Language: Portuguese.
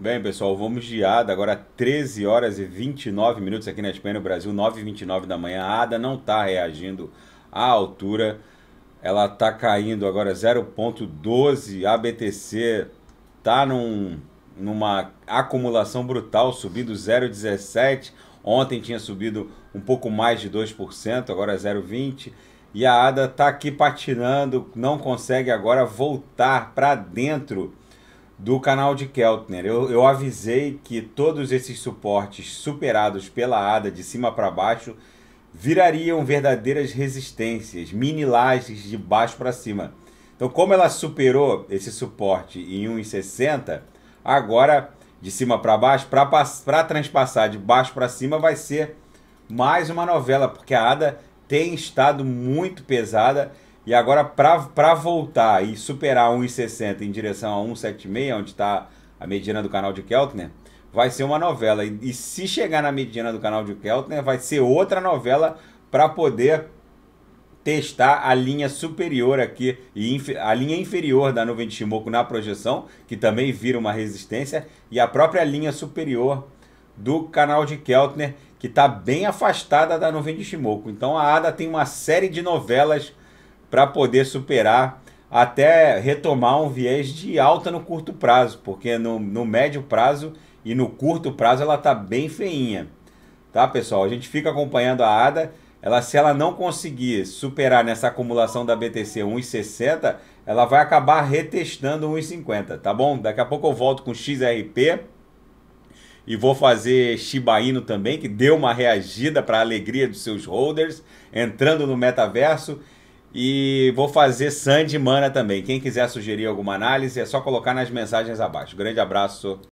Bem, pessoal, vamos de Ada, agora 13 horas e 29 minutos aqui na Espanha, no Brasil, 9h29 da manhã. A Ada não está reagindo à altura, ela está caindo agora 0,12. A BTC está num, numa acumulação brutal, subindo 0,17. Ontem tinha subido um pouco mais de 2%, agora 0,20%. E a ADA está aqui patinando, não consegue agora voltar para dentro do canal de Keltner. Eu, eu avisei que todos esses suportes superados pela ADA de cima para baixo virariam verdadeiras resistências, mini lajes de baixo para cima. Então, como ela superou esse suporte em 1,60, agora de cima para baixo, para transpassar de baixo para cima vai ser mais uma novela, porque a ADA tem estado muito pesada e agora, para voltar e superar 1,60 em direção a 1,76, onde está a mediana do canal de Keltner, vai ser uma novela. E, e, se chegar na mediana do canal de Keltner, vai ser outra novela para poder testar a linha superior aqui e a linha inferior da nuvem de Shimoku na projeção, que também vira uma resistência, e a própria linha superior do canal de Keltner, que está bem afastada da nuvem de Shimoku. Então a Ada tem uma série de novelas para poder superar até retomar um viés de alta no curto prazo, porque no, no médio prazo e no curto prazo ela está bem feinha. Tá, pessoal? A gente fica acompanhando a ADA. Ela, se ela não conseguir superar nessa acumulação da BTC 1,60, ela vai acabar retestando 1,50, tá bom? Daqui a pouco eu volto com XRP e vou fazer Shiba Inu também, que deu uma reagida para a alegria dos seus holders, entrando no metaverso. E vou fazer Sandy Mana também. Quem quiser sugerir alguma análise, é só colocar nas mensagens abaixo. Grande abraço.